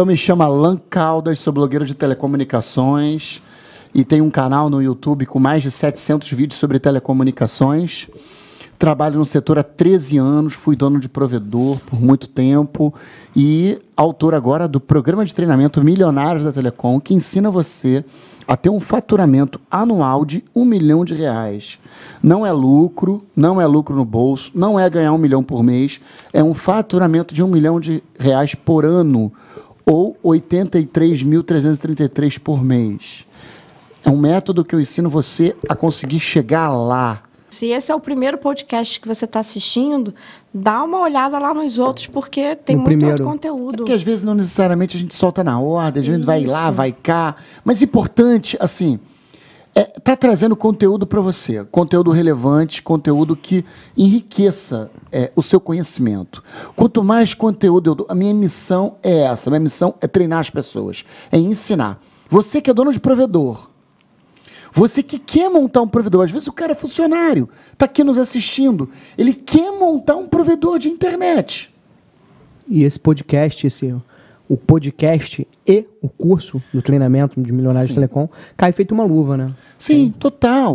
Eu então me chamo Alan Caldas, sou blogueiro de telecomunicações e tenho um canal no YouTube com mais de 700 vídeos sobre telecomunicações. Trabalho no setor há 13 anos, fui dono de provedor por muito tempo e autor agora do programa de treinamento Milionários da Telecom, que ensina você a ter um faturamento anual de um milhão de reais. Não é lucro, não é lucro no bolso, não é ganhar um milhão por mês, é um faturamento de um milhão de reais por ano ou 83.333 por mês. É um método que eu ensino você a conseguir chegar lá. Se esse é o primeiro podcast que você está assistindo, dá uma olhada lá nos outros, porque tem no muito primeiro. É conteúdo. É porque às vezes não necessariamente a gente solta na ordem, a gente Isso. vai lá, vai cá. Mas importante, assim, está é, tá trazendo conteúdo para você, conteúdo relevante, conteúdo que enriqueça é, o seu conhecimento. Quanto mais conteúdo eu dou, a minha missão é essa, minha missão é treinar as pessoas, é ensinar. Você que é dono de provedor, você que quer montar um provedor, às vezes o cara é funcionário, está aqui nos assistindo, ele quer montar um provedor de internet. E esse podcast, esse o podcast e o curso do treinamento de milionários Sim. telecom cai feito uma luva, né? Sim, Sim, total.